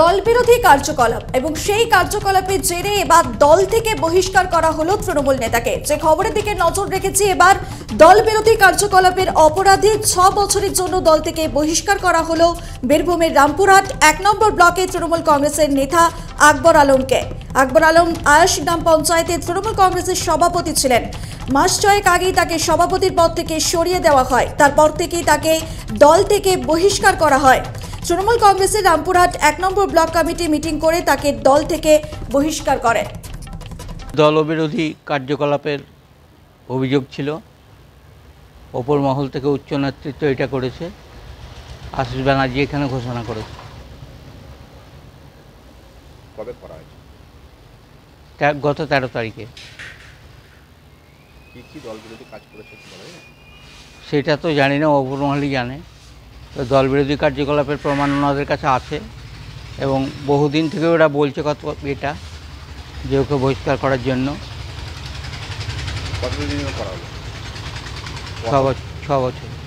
দলবিরোধী কার্যকলাপ এবং সেই কার্যকলাপের জেরে এবার দল থেকে বহিষ্কার করা হলো তৃণমূল নেতাকে যে খবরের দিকে নজর রেখেছি এবার দলবিরোধী কার্যকলাপের অপরাধে ছ বছরের জন্য দল থেকে বহিষ্কার করা হলো বীরভূমের রামপুরহাট এক নম্বর ব্লকে তৃণমূল কংগ্রেসের নেতা আকবর আলমকে আকবর আলম আয়াস গ্রাম পঞ্চায়েতে তৃণমূল কংগ্রেসের সভাপতি ছিলেন মাস ছয়েক আগেই তাকে সভাপতির পদ থেকে সরিয়ে দেওয়া হয় তারপর থেকেই তাকে দল থেকে বহিষ্কার করা হয় তৃণমূল কংগ্রেসের রামপুরহাট এক নম্বর ব্লক কমিটি মিটিং করে তাকে দল থেকে বহিষ্কার করে দল বিরোধী কার্যকলাপের অভিযোগ ছিল ওপর মহল থেকে উচ্চ নেতৃত্ব এটা করেছে আশিস ব্যানার্জি এখানে ঘোষণা করেছে গত তেরো তারিখে সেটা তো জানি না অপর মহলই জানে দলবিরোধী কার্যকলাপের প্রমাণ ওনাদের কাছে আছে এবং বহুদিন থেকে ওরা বলছে কত এটা যে ওকে বহিষ্কার করার জন্য ছ বছর ছ বছর